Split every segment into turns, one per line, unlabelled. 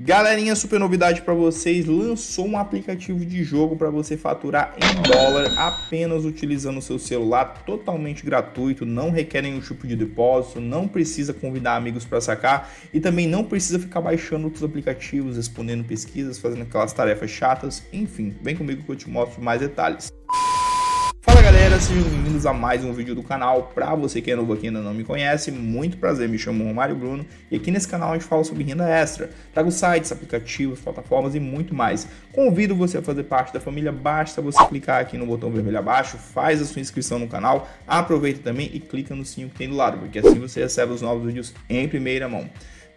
Galerinha, super novidade para vocês, lançou um aplicativo de jogo para você faturar em dólar apenas utilizando o seu celular, totalmente gratuito, não requer nenhum tipo de depósito, não precisa convidar amigos para sacar e também não precisa ficar baixando outros aplicativos, respondendo pesquisas, fazendo aquelas tarefas chatas, enfim, vem comigo que eu te mostro mais detalhes galera, sejam bem-vindos a mais um vídeo do canal. Pra você que é novo aqui e ainda não me conhece, muito prazer, me chamo Mário Bruno e aqui nesse canal a gente fala sobre renda extra. Trago sites, aplicativos, plataformas e muito mais. Convido você a fazer parte da família, basta você clicar aqui no botão vermelho abaixo, faz a sua inscrição no canal, aproveita também e clica no sininho que tem do lado, porque assim você recebe os novos vídeos em primeira mão.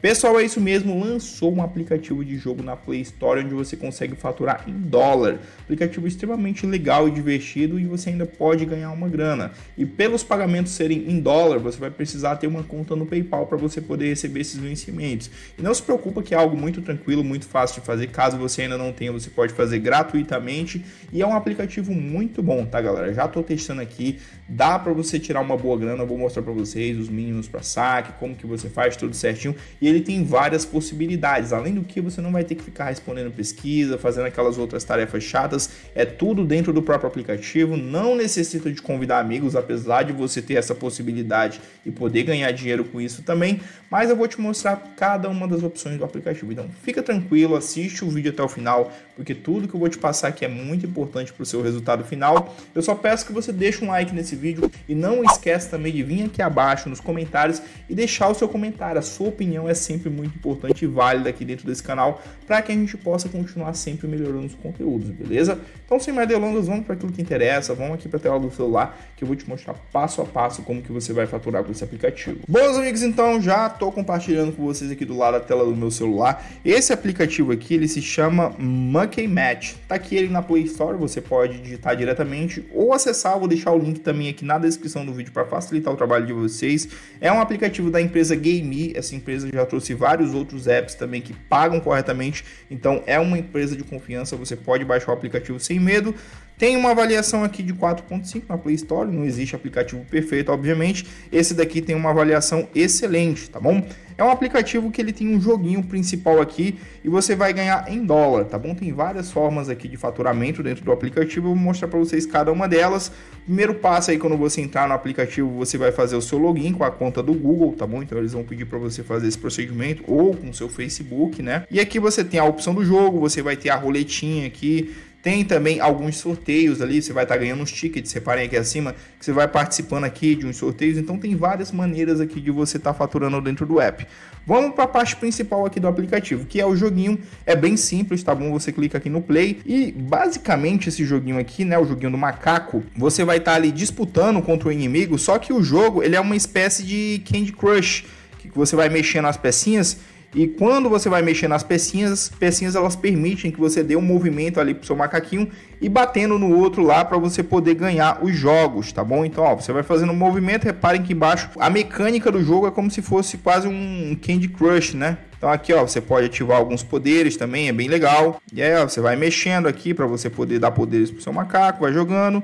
Pessoal, é isso mesmo, lançou um aplicativo de jogo na Play Store onde você consegue faturar em dólar. Aplicativo extremamente legal e divertido e você ainda pode ganhar uma grana. E pelos pagamentos serem em dólar, você vai precisar ter uma conta no PayPal para você poder receber esses vencimentos. E não se preocupa que é algo muito tranquilo, muito fácil de fazer. Caso você ainda não tenha, você pode fazer gratuitamente e é um aplicativo muito bom, tá, galera? Já estou testando aqui, dá para você tirar uma boa grana, Eu vou mostrar para vocês os mínimos para saque, como que você faz tudo certinho. E ele tem várias possibilidades. Além do que, você não vai ter que ficar respondendo pesquisa, fazendo aquelas outras tarefas chatas. É tudo dentro do próprio aplicativo. Não necessita de convidar amigos, apesar de você ter essa possibilidade e poder ganhar dinheiro com isso também. Mas eu vou te mostrar cada uma das opções do aplicativo. Então, fica tranquilo, assiste o vídeo até o final porque tudo que eu vou te passar aqui é muito importante para o seu resultado final. Eu só peço que você deixe um like nesse vídeo e não esquece também de vir aqui abaixo nos comentários e deixar o seu comentário. A sua opinião é sempre muito importante e válida aqui dentro desse canal para que a gente possa continuar sempre melhorando os conteúdos, beleza? Então, sem mais delongas, vamos para aquilo que interessa, vamos aqui para a tela do celular que eu vou te mostrar passo a passo como que você vai faturar com esse aplicativo. Bom, meus amigos, então já estou compartilhando com vocês aqui do lado da tela do meu celular. Esse aplicativo aqui, ele se chama Monkey Arcade Match. Tá aqui ele na Play Store, você pode digitar diretamente ou acessar, vou deixar o link também aqui na descrição do vídeo para facilitar o trabalho de vocês. É um aplicativo da empresa Game, essa empresa já trouxe vários outros apps também que pagam corretamente, então é uma empresa de confiança, você pode baixar o aplicativo sem medo. Tem uma avaliação aqui de 4.5 na Play Store, não existe aplicativo perfeito, obviamente. Esse daqui tem uma avaliação excelente, tá bom? É um aplicativo que ele tem um joguinho principal aqui e você vai ganhar em dólar, tá bom? Tem várias formas aqui de faturamento dentro do aplicativo, eu vou mostrar para vocês cada uma delas. Primeiro passo aí quando você entrar no aplicativo, você vai fazer o seu login com a conta do Google, tá bom? Então eles vão pedir para você fazer esse procedimento ou com o seu Facebook, né? E aqui você tem a opção do jogo, você vai ter a roletinha aqui, tem também alguns sorteios ali, você vai estar tá ganhando uns tickets, reparem aqui acima, que você vai participando aqui de uns sorteios. Então tem várias maneiras aqui de você estar tá faturando dentro do app. Vamos para a parte principal aqui do aplicativo, que é o joguinho. É bem simples, tá bom? Você clica aqui no play e basicamente esse joguinho aqui, né, o joguinho do macaco, você vai estar tá ali disputando contra o inimigo, só que o jogo, ele é uma espécie de Candy Crush, que você vai mexendo as pecinhas e quando você vai mexer nas pecinhas, as pecinhas elas permitem que você dê um movimento ali pro seu macaquinho e batendo no outro lá para você poder ganhar os jogos, tá bom? Então, ó, você vai fazendo um movimento, reparem que embaixo a mecânica do jogo é como se fosse quase um Candy Crush, né? Então aqui, ó, você pode ativar alguns poderes também, é bem legal. E aí, ó, você vai mexendo aqui para você poder dar poderes pro seu macaco, vai jogando.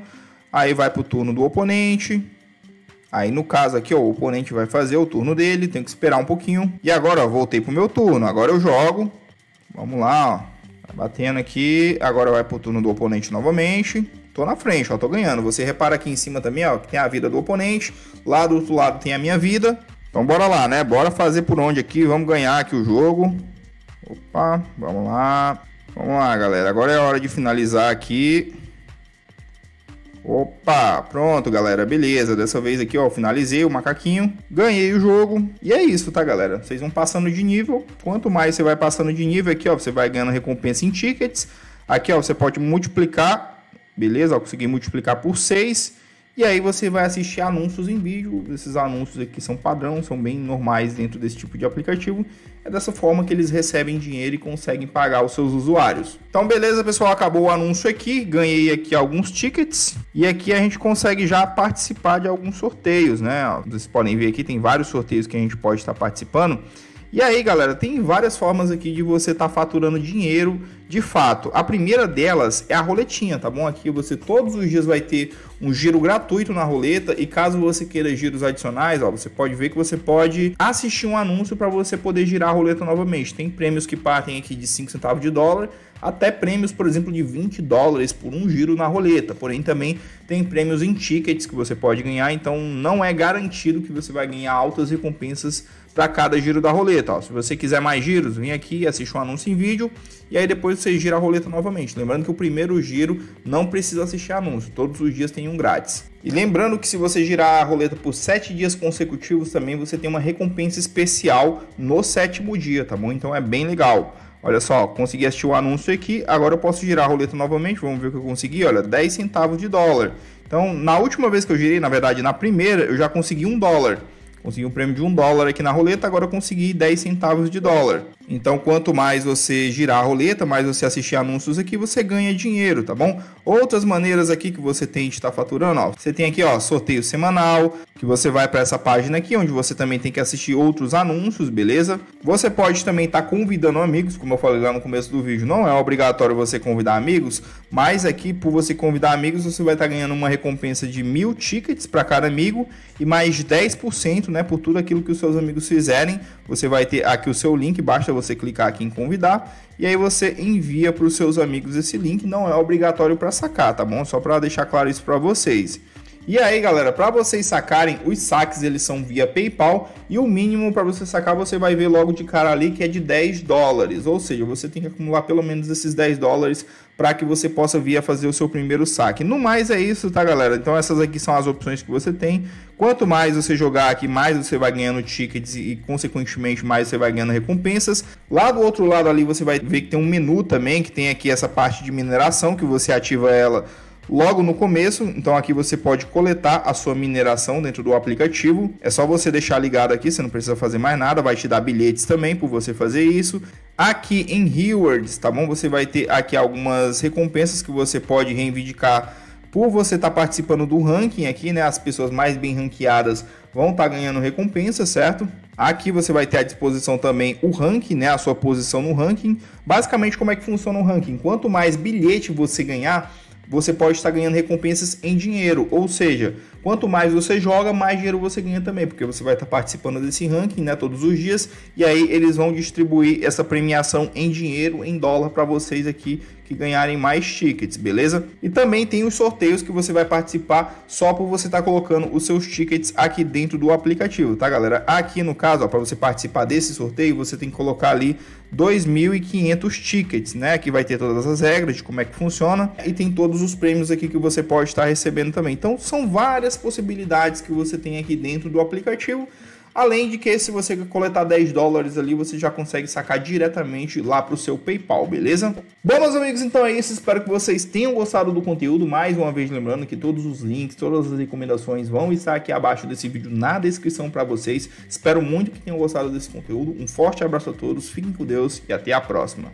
Aí vai pro turno do oponente, Aí no caso aqui, ó, o oponente vai fazer o turno dele, tem que esperar um pouquinho. E agora, ó, voltei pro meu turno, agora eu jogo. Vamos lá, ó. Tá batendo aqui, agora vai pro turno do oponente novamente. Tô na frente, ó, tô ganhando. Você repara aqui em cima também, ó, que tem a vida do oponente. Lá do outro lado tem a minha vida. Então bora lá, né? Bora fazer por onde aqui, vamos ganhar aqui o jogo. Opa, vamos lá. Vamos lá, galera. Agora é hora de finalizar aqui. Opa, pronto galera, beleza. Dessa vez aqui, ó, finalizei o macaquinho, ganhei o jogo. E é isso, tá galera? Vocês vão passando de nível. Quanto mais você vai passando de nível aqui, ó, você vai ganhando recompensa em tickets. Aqui, ó, você pode multiplicar, beleza? Eu consegui multiplicar por 6. E aí você vai assistir anúncios em vídeo. Esses anúncios aqui são padrão, são bem normais dentro desse tipo de aplicativo. É dessa forma que eles recebem dinheiro e conseguem pagar os seus usuários. Então beleza, pessoal, acabou o anúncio aqui. Ganhei aqui alguns tickets e aqui a gente consegue já participar de alguns sorteios, né? Vocês podem ver aqui tem vários sorteios que a gente pode estar participando. E aí, galera, tem várias formas aqui de você estar tá faturando dinheiro de fato. A primeira delas é a roletinha, tá bom? Aqui você todos os dias vai ter um giro gratuito na roleta e caso você queira giros adicionais, ó, você pode ver que você pode assistir um anúncio para você poder girar a roleta novamente. Tem prêmios que partem aqui de 5 centavos de dólar até prêmios, por exemplo, de 20 dólares por um giro na roleta. Porém, também tem prêmios em tickets que você pode ganhar, então não é garantido que você vai ganhar altas recompensas para cada giro da roleta. Ó, se você quiser mais giros, vem aqui, assiste um anúncio em vídeo e aí depois você gira a roleta novamente. Lembrando que o primeiro giro não precisa assistir anúncio, todos os dias tem um grátis. E lembrando que se você girar a roleta por 7 dias consecutivos também, você tem uma recompensa especial no sétimo dia, tá bom? Então é bem legal. Olha só, consegui assistir o anúncio aqui, agora eu posso girar a roleta novamente, vamos ver o que eu consegui, olha, 10 centavos de dólar. Então, na última vez que eu girei, na verdade, na primeira, eu já consegui um dólar. Consegui um prêmio de um dólar aqui na roleta, agora eu consegui 10 centavos de dólar. Então, quanto mais você girar a roleta, mais você assistir anúncios aqui, você ganha dinheiro, tá bom? Outras maneiras aqui que você tem de estar tá faturando, ó. Você tem aqui, ó, sorteio semanal, que você vai para essa página aqui, onde você também tem que assistir outros anúncios, beleza? Você pode também estar tá convidando amigos, como eu falei lá no começo do vídeo, não é obrigatório você convidar amigos, mas aqui, por você convidar amigos, você vai estar tá ganhando uma recompensa de mil tickets para cada amigo e mais 10%, né? né, por tudo aquilo que os seus amigos fizerem. Você vai ter aqui o seu link, basta você clicar aqui em convidar e aí você envia para os seus amigos esse link. Não é obrigatório para sacar, tá bom? Só para deixar claro isso para vocês. E aí, galera, para vocês sacarem, os saques eles são via PayPal e o mínimo para você sacar você vai ver logo de cara ali que é de 10 dólares, ou seja, você tem que acumular pelo menos esses 10 dólares para que você possa vir a fazer o seu primeiro saque. No mais é isso, tá, galera? Então essas aqui são as opções que você tem. Quanto mais você jogar aqui, mais você vai ganhando tickets e consequentemente mais você vai ganhando recompensas. Lá do outro lado ali você vai ver que tem um menu também, que tem aqui essa parte de mineração que você ativa ela logo no começo. Então aqui você pode coletar a sua mineração dentro do aplicativo. É só você deixar ligado aqui, você não precisa fazer mais nada, vai te dar bilhetes também por você fazer isso. Aqui em Rewards, tá bom? Você vai ter aqui algumas recompensas que você pode reivindicar por você estar tá participando do ranking aqui, né? As pessoas mais bem ranqueadas vão estar tá ganhando recompensa, certo? Aqui você vai ter à disposição também o ranking, né? A sua posição no ranking. Basicamente, como é que funciona o ranking? Quanto mais bilhete você ganhar, você pode estar ganhando recompensas em dinheiro, ou seja, Quanto mais você joga, mais dinheiro você ganha também, porque você vai estar tá participando desse ranking, né, todos os dias, e aí eles vão distribuir essa premiação em dinheiro, em dólar para vocês aqui que ganharem mais tickets, beleza? E também tem os sorteios que você vai participar só por você estar tá colocando os seus tickets aqui dentro do aplicativo, tá, galera? Aqui no caso, para você participar desse sorteio, você tem que colocar ali 2.500 tickets, né? Que vai ter todas as regras de como é que funciona e tem todos os prêmios aqui que você pode estar tá recebendo também. Então são várias várias possibilidades que você tem aqui dentro do aplicativo. Além de que se você coletar 10 dólares ali, você já consegue sacar diretamente lá para o seu PayPal, beleza? Bom, meus amigos, então é isso. Espero que vocês tenham gostado do conteúdo. Mais uma vez, lembrando que todos os links, todas as recomendações vão estar aqui abaixo desse vídeo na descrição para vocês. Espero muito que tenham gostado desse conteúdo. Um forte abraço a todos, fiquem com Deus e até a próxima.